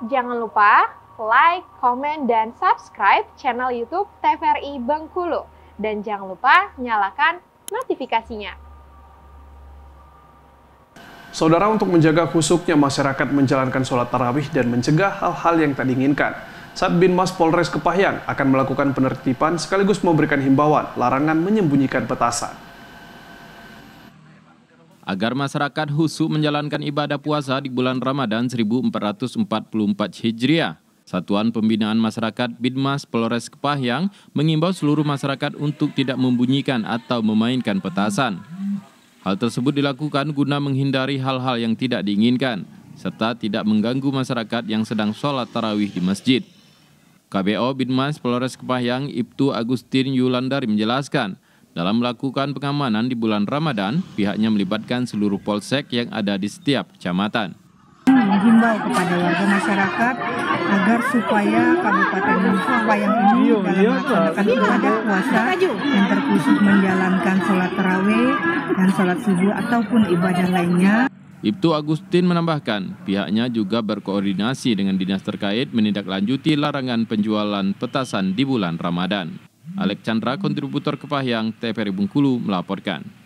Jangan lupa like, comment, dan subscribe channel YouTube TVRI Bengkulu. Dan jangan lupa nyalakan notifikasinya. Saudara untuk menjaga khusuknya masyarakat menjalankan sholat tarawih dan mencegah hal-hal yang tak diinginkan. Saat Mas Polres Kepahyang akan melakukan penertiban sekaligus memberikan himbauan larangan menyembunyikan petasan agar masyarakat husu menjalankan ibadah puasa di bulan Ramadan 1444 Hijriah. Satuan Pembinaan Masyarakat Bidmas Polres Kepahyang mengimbau seluruh masyarakat untuk tidak membunyikan atau memainkan petasan. Hal tersebut dilakukan guna menghindari hal-hal yang tidak diinginkan, serta tidak mengganggu masyarakat yang sedang sholat tarawih di masjid. KBO Bidmas Polres Kepahyang Ibtu Agustin Yulandari menjelaskan, dalam melakukan pengamanan di bulan Ramadan, pihaknya melibatkan seluruh polsek yang ada di setiap kecamatan. Menghimbau kepada warga masyarakat agar supaya Kabupaten Wayang ini dalam melaksanakan ibadah puasa yang terkhusus menjalankan sholat terawih dan sholat subuh ataupun ibadah lainnya. Ibtu Agustin menambahkan, pihaknya juga berkoordinasi dengan dinas terkait menindaklanjuti larangan penjualan petasan di bulan Ramadan. Chandra, kontributor Kepahyang, TPR Bungkulu melaporkan.